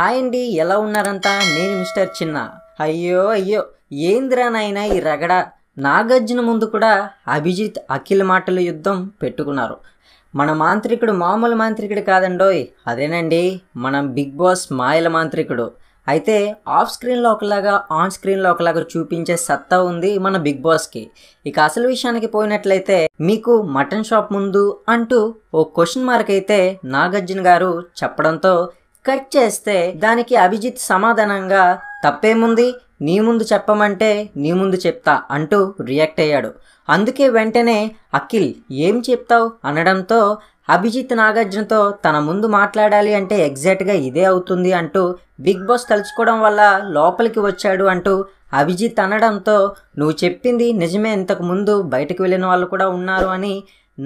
hi అండి ఎలా ఉన్నారంతా నేను మిస్టర్ చిన్న అయ్యో అయ్యో ఏంద్రా నాయన ఈ రగడ నాగార్జున ముందు కూడా అభిజిత్ అఖిల్ మాటల యుద్ధం పెట్టుకున్నారు మన మాంత్రికుడు మామూలు మాంత్రికుడు కాదండోయ్ అదేనండి మనం బిగ్ బాస్ మాయల మాంత్రికుడు అయితే ఆఫ్ స్క్రీన్లో ఒకలాగా ఆన్ స్క్రీన్లో ఒకలాగా చూపించే సత్తా ఉంది మన బిగ్ బాస్కి ఇక అసలు విషయానికి పోయినట్లయితే మీకు మటన్ షాప్ ముందు అంటూ ఓ క్వశ్చన్ మార్క్ అయితే నాగార్జున గారు చెప్పడంతో కట్ చేస్తే దానికి అభిజిత్ సమాధానంగా తప్పేముంది నీ ముందు చెప్పమంటే నీ ముందు చెప్తా అంటూ రియాక్ట్ అయ్యాడు అందుకే వెంటనే అఖిల్ ఏం చెప్తావు అనడంతో అభిజిత్ నాగార్జునతో తన ముందు మాట్లాడాలి అంటే ఎగ్జాక్ట్గా ఇదే అవుతుంది అంటూ బిగ్ బాస్ తలుచుకోవడం వల్ల లోపలికి వచ్చాడు అంటూ అభిజిత్ అనడంతో నువ్వు చెప్పింది నిజమే ఇంతకు ముందు బయటకు వెళ్ళిన వాళ్ళు కూడా ఉన్నారు అని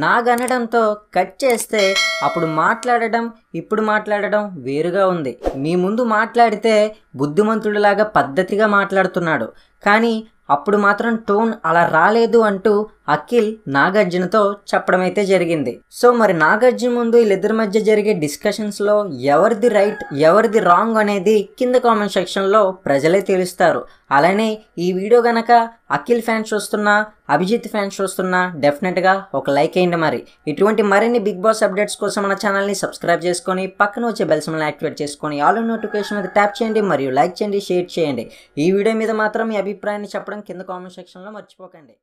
నాగనడంతో కట్ చేస్తే అప్పుడు మాట్లాడడం ఇప్పుడు మాట్లాడడం వేరుగా ఉంది మీ ముందు మాట్లాడితే బుద్ధిమంతుడిలాగా పద్ధతిగా మాట్లాడుతున్నాడు కానీ అప్పుడు మాత్రం టోన్ అలా రాలేదు అంటూ అఖిల్ నాగార్జునతో చెప్పడమైతే జరిగింది సో మరి నాగార్జున ముందు వీళ్ళిద్దరి మధ్య జరిగే డిస్కషన్స్లో ఎవరిది రైట్ ఎవరిది రాంగ్ అనేది కింద కామెంట్ సెక్షన్లో ప్రజలే తెలుస్తారు అలానే ఈ వీడియో గనక అఖిల్ ఫ్యాన్స్ చూస్తున్నా అభిజిత్ ఫ్యాన్స్ చూస్తున్నా డెఫినెట్గా ఒక లైక్ వేయండి మరి ఇటువంటి మరిన్ని బిగ్ బాస్ అప్డేట్స్ కోసం మన ఛానల్ని సబ్స్క్రైబ్ చేసుకొని పక్కన వచ్చే బెల్సమ్ని యాక్టివేట్ చేసుకొని ఆల్ నోటిఫికేషన్ మీద ట్యాప్ చేయండి మరియు లైక్ చేయండి షేర్ చేయండి ఈ వీడియో మీద మాత్రం మీ అభిప్రాయాన్ని చెప్పడం కింద కామెంట్ సెక్షన్లో మర్చిపోకండి